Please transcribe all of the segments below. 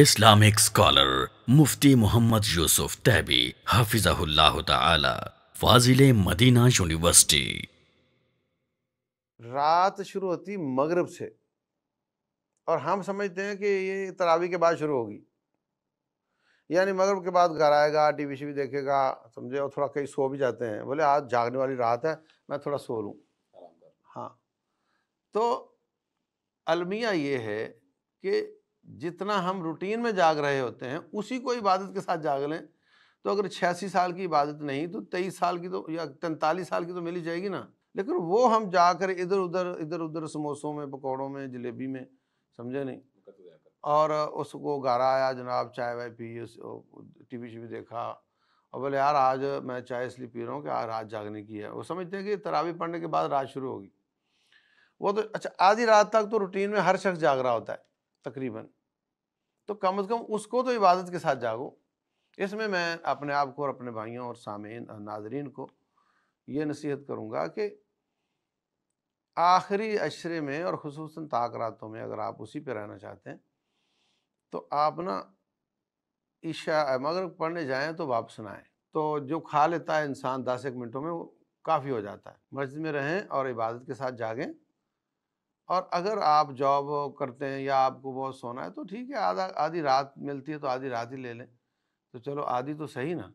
Islamic scholar मुफ्ती मोहम्मद यूसुफ तैबी हाफिजाह ताला फाजिल मदीना यूनिवर्सिटी रात शुरू होती मगरब से और हम समझते हैं कि ये तरावी के बाद शुरू होगी यानी मगरब के बाद घर आएगा टीवी शीवी देखेगा समझे और थोड़ा कहीं सो भी जाते हैं बोले आज जागने वाली रात है मैं थोड़ा सो लूँ हाँ तो अलमिया ये है कि जितना हम रूटीन में जाग रहे होते हैं उसी को इबादत के साथ जाग लें तो अगर छियासी साल की इबादत नहीं तो तेईस साल की तो या तैंतालीस साल की तो मिली जाएगी ना लेकिन वो हम जाकर इधर उधर इधर उधर समोसों में पकौड़ों में जलेबी में समझे नहीं और उसको गारा आया जनाब चाय वाय पी टी वी शीवी देखा और बोले यार आज मैं चाय इसलिए पी रहा हूँ कि आज रात जागने की है वो समझते हैं कि तरावी पढ़ने के बाद रात शुरू होगी वो तो अच्छा आधी रात तक तो रूटीन में हर शख्स जाग रहा होता है तकरीबन तो कम अज़ कम उसको तो इबादत के साथ जागो इसमें मैं अपने आप को और अपने भाइयों और सामीन और नाजरीन को ये नसीहत करूँगा कि आखिरी अशरे में और खसूस ताक रातों में अगर आप उसी पर रहना चाहते हैं तो आप ना ईशा मगर पढ़ने जाएँ तो वापस ना आएँ तो जो खा लेता है इंसान दस एक मिनटों में वो काफ़ी हो जाता है मस्जिद में रहें और इबादत के साथ जागें और अगर आप जॉब करते हैं या आपको बहुत सोना है तो ठीक है आधा आधी रात मिलती है तो आधी रात ही ले लें तो चलो आधी तो सही ना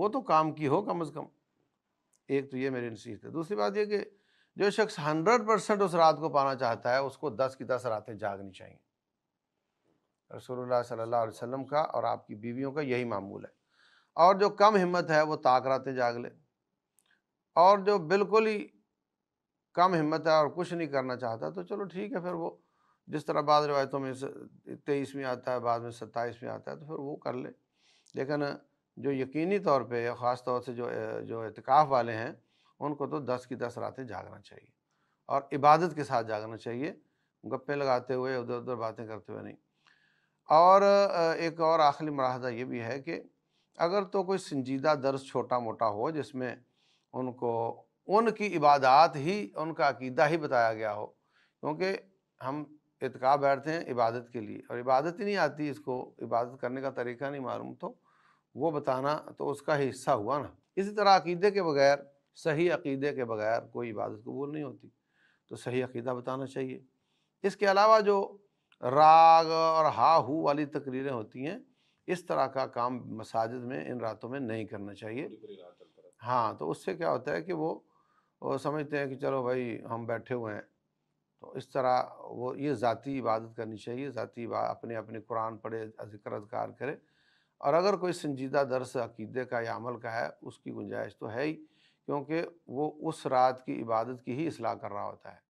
वो तो काम की हो कम से कम एक तो ये मेरी नसीहत है दूसरी बात ये कि जो शख्स हंड्रेड परसेंट उस रात को पाना चाहता है उसको दस की दस रातें जागनी चाहिए रसोल्ला सल्ला वसलम का और आपकी बीवियों का यही मामूल है और जो कम हिम्मत है वो ताक रातें जाग ले और जो बिल्कुल ही कम हिम्मत है और कुछ नहीं करना चाहता तो चलो ठीक है फिर वो जिस तरह बाद रिवायतों में तेईस में आता है बाद में सत्ताईस में आता है तो फिर वो कर ले लेकिन जो यकीनी तौर पे या ख़ास तौर से जो जो एहतिकाफ़ वाले हैं उनको तो दस की दस रातें जागना चाहिए और इबादत के साथ जागना चाहिए गप्पे लगाते हुए उधर उधर बातें करते हुए नहीं और एक और आखिरी मराहदा ये भी है कि अगर तो कोई संजीदा दर्ज छोटा मोटा हो जिसमें उनको उनकी इबादत ही उनका अकीदा ही बताया गया हो क्योंकि हम इतका बैठते हैं इबादत के लिए और इबादत ही नहीं आती इसको इबादत करने का तरीका नहीं मालूम तो वो बताना तो उसका ही हिस्सा हुआ ना इसी तरह अकीदे के बगैर सही अकीदे के बगैर कोई इबादत कबूल नहीं होती तो सही अकीदा बताना चाहिए इसके अलावा जो राग और हा हू वाली तकरीरें होती हैं इस तरह का काम मसाजिद में इन रातों में नहीं करना चाहिए हाँ तो उससे क्या होता है कि वो वो समझते हैं कि चलो भाई हम बैठे हुए हैं तो इस तरह वो ये ज़ाती इबादत करनी चाहिए ज़ाती अपने अपने कुरान पढ़े जिक्र अधिकार करे और अगर कोई संजीदा दरस अकीदे का या अमल का है उसकी गुंजाइश तो है ही क्योंकि वो उस रात की इबादत की ही असलाह कर रहा होता है